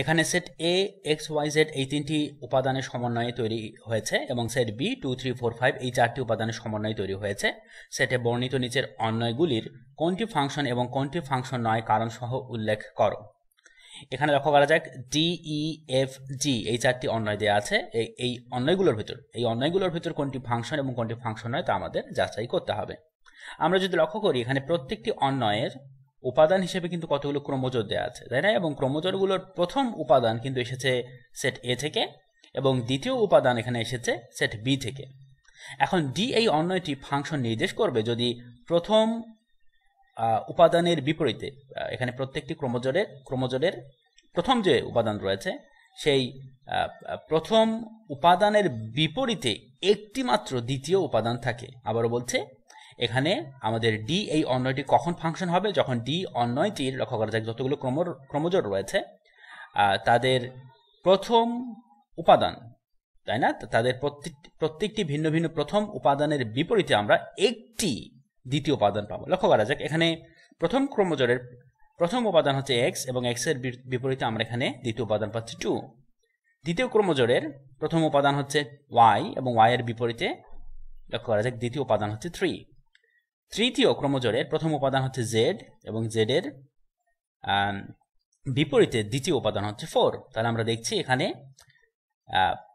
এখানে set A X Y Z এই তিনটি উপাদানের সমন্বয়ে তৈরি হয়েছে এবং set B two three four five এই চারটি উপাদানের সমন্বয়ে তৈরি হয়েছে সেটে বর্ণিত নিচের অন্যয়গুলির কোনটি ফাংশন এবং কোনটি ফাংশন নয় কারণসহ উল্লেখ করো এখানে লক্ষ্য করা যাক ডি ই এফ জি এই চারটি অন্যয় দেওয়া আছে এই অন্যয়গুলোর ভিতর এই অন্যয়গুলোর ভিতর কোনটি ফাংশন এবং কোনটি ফাংশন নয় তা আমাদের যাচাই করতে হবে আমরা যদি লক্ষ্য করি এখানে প্রত্যেকটি অন্যয়ের উপাদান হিসেবে কিন্তু কতগুলো ক্রোমোজোর দেওয়া আছে তাই না এবং ক্রোমোজোরগুলোর প্রথম উপাদান কিন্তু এসেছে সেট এ থেকে এবং দ্বিতীয় উপাদান এখানে এসেছে সেট বি থেকে এখন ডি এই অন্যটি ফাংশন নির্দেশ করবে যদি প্রথম উপাদানের বিপরীতে এখানে প্রত্যেকটি ক্রোমোজোরের ক্রোমোজোরের প্রথম যে উপাদান রয়েছে সেই প্রথম উপাদানের বিপরীতে একটি মাত্র দ্বিতীয় উপাদান থাকে আবারও বলছে এখানে আমাদের ডি এই অন্যয়টি কখন ফাংশন হবে যখন ডি অন্যয়টির লক্ষ্য করা যায় যতগুলো ক্রমজোর রয়েছে তাদের প্রথম উপাদান তাই না তাদের প্রত্যেকটি ভিন্ন ভিন্ন প্রথম উপাদানের বিপরীতে আমরা একটি দ্বিতীয় উপাদান পাবো লক্ষ্য করা যাক এখানে প্রথম ক্রমজোরের প্রথম উপাদান হচ্ছে এক্স এবং এক্স এর বিপরীতে আমরা এখানে দ্বিতীয় উপাদান পাচ্ছি টু দ্বিতীয় ক্রমজোরের প্রথম উপাদান হচ্ছে ওয়াই এবং ওয়াই এর বিপরীতে লক্ষ্য করা যাক দ্বিতীয় উপাদান হচ্ছে থ্রি তৃতীয় ক্রমজোড়ের প্রথম উপাদান হচ্ছে জেড এবং জেডের বিপরীতে দ্বিতীয় উপাদান হচ্ছে ফোর তাহলে আমরা দেখছি এখানে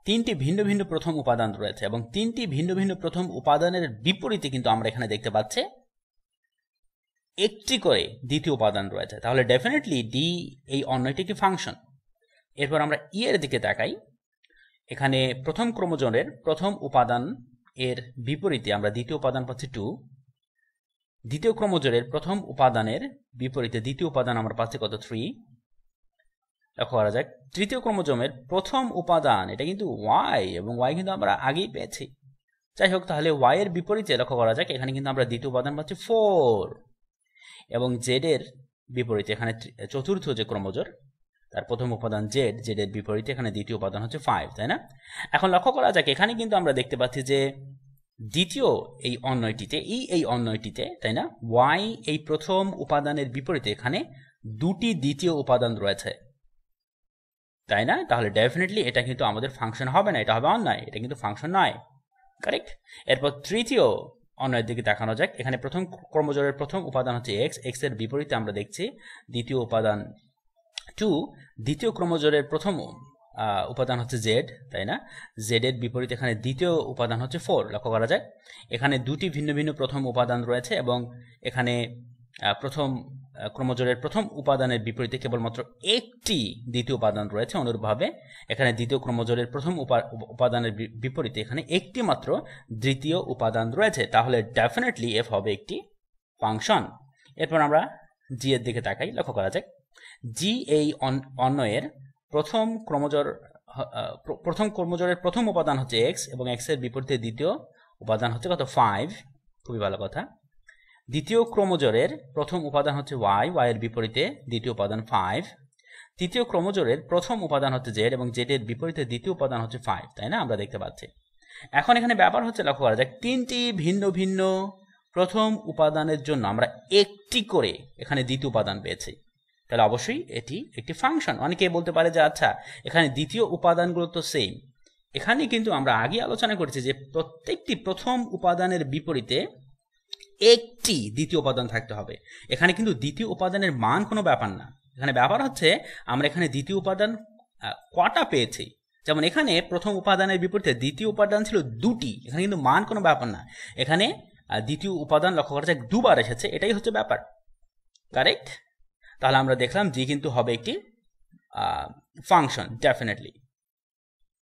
তিনটি ভিন্ন ভিন্ন প্রথম উপাদান রয়েছে এবং তিনটি ভিন্ন ভিন্ন প্রথম উপাদানের বিপরীতে কিন্তু আমরা এখানে দেখতে পাচ্ছি একটি করে দ্বিতীয় উপাদান রয়েছে তাহলে ডেফিনেটলি ডি এই অন্য কি একটি ফাংশন এরপর আমরা ই e এর দিকে তাকাই এখানে প্রথম ক্রমজনের প্রথম উপাদান এর বিপরীতে আমরা দ্বিতীয় উপাদান পাচ্ছি টু দ্বিতীয় ক্রমজোরের প্রথম উপাদানের বিপরীতে দ্বিতীয় উপাদান আমার পাচ্ছে কত থ্রি লক্ষ্য করা যাক তৃতীয় ক্রমজমের প্রথম উপাদান এটা কিন্তু ওয়াই এবং ওয়াই কিন্তু আমরা আগেই পেয়েছি যাই হোক তাহলে ওয়াই এর বিপরীতে লক্ষ্য করা যাক এখানে কিন্তু আমরা দ্বিতীয় উপাদান পাচ্ছি ফোর এবং জেড এর বিপরীতে এখানে চতুর্থ যে ক্রমজোর তার প্রথম উপাদান জেড জেড এর বিপরীতে এখানে দ্বিতীয় উপাদান হচ্ছে ফাইভ তাই না এখন লক্ষ্য করা যাক এখানে কিন্তু আমরা দেখতে পাচ্ছি যে দ্বিতীয় এই অন্যয়টিতে ই এই অন্যয়টিতে তাই না ওয়াই এই প্রথম উপাদানের বিপরীতে এখানে দুটি দ্বিতীয় উপাদান রয়েছে তাই না তাহলে ডেফিনেটলি এটা কিন্তু আমাদের ফাংশন হবে না এটা হবে অন্যায় এটা কিন্তু ফাংশন নয় কারেক্ট এরপর তৃতীয় অন্যায়ের দিকে দেখানো যাক এখানে প্রথম কর্মজোরের প্রথম উপাদান হচ্ছে এক্স এক্স এর বিপরীতে আমরা দেখছি দ্বিতীয় উপাদান টু দ্বিতীয় ক্রমজোরের প্রথম উপাদান হচ্ছে জেড তাই না জেডের বিপরীত এখানে দ্বিতীয় উপাদান হচ্ছে ফোর লক্ষ্য করা যায় এখানে দুটি ভিন্ন ভিন্ন প্রথম উপাদান রয়েছে এবং এখানে প্রথম ক্রমজোড়ের প্রথম উপাদানের বিপরীতে কেবলমাত্র একটি দ্বিতীয় উপাদান রয়েছে অনুরূপভাবে এখানে দ্বিতীয় ক্রমজোড়ের প্রথম উপাদানের বিপরীতে এখানে একটি মাত্র দ্বিতীয় উপাদান রয়েছে তাহলে ডেফিনেটলি এফ হবে একটি ফাংশন এরপর আমরা জি এর দিকে তাকাই লক্ষ্য করা যায় জি এই অন্যয়ের প্রথম ক্রমজর প্রথম ক্রমজরের প্রথম উপাদান হচ্ছে এক্স এবং এক্সের বিপরীতে দ্বিতীয় উপাদান হচ্ছে কত ফাইভ খুবই ভালো কথা দ্বিতীয় ক্রমজরের প্রথম উপাদান হচ্ছে ওয়াই ওয়াইয়ের বিপরীতে দ্বিতীয় উপাদান ফাইভ তৃতীয় ক্রমজোরের প্রথম উপাদান হচ্ছে জেড এবং জেডের বিপরীতে দ্বিতীয় উপাদান হচ্ছে ফাইভ তাই না আমরা দেখতে পাচ্ছি এখন এখানে ব্যাপার হচ্ছে লক্ষ্য করা যাক তিনটি ভিন্ন ভিন্ন প্রথম উপাদানের জন্য আমরা একটি করে এখানে দ্বিতীয় উপাদান পেয়েছি তাহলে অবশ্যই এটি একটি ফাংশন অনেকে বলতে পারে যে আচ্ছা এখানে দ্বিতীয় উপাদানগুলো তো সেম এখানে কিন্তু আমরা আগে আলোচনা করেছি যে প্রত্যেকটি প্রথম উপাদানের বিপরীতে একটি দ্বিতীয় উপাদান থাকতে হবে এখানে কিন্তু দ্বিতীয় উপাদানের মান কোনো ব্যাপার না এখানে ব্যাপার হচ্ছে আমরা এখানে দ্বিতীয় উপাদান কটা পেয়েছি যেমন এখানে প্রথম উপাদানের বিপরীতে দ্বিতীয় উপাদান ছিল দুটি এখানে কিন্তু মান কোনো ব্যাপার না এখানে দ্বিতীয় উপাদান লক্ষ্য করা যায় দুবার এসেছে এটাই হচ্ছে ব্যাপার কারেক্ট তাহলে আমরা দেখলাম জি কিন্তু হবে একটি ফাংশন ডেফিনেটলি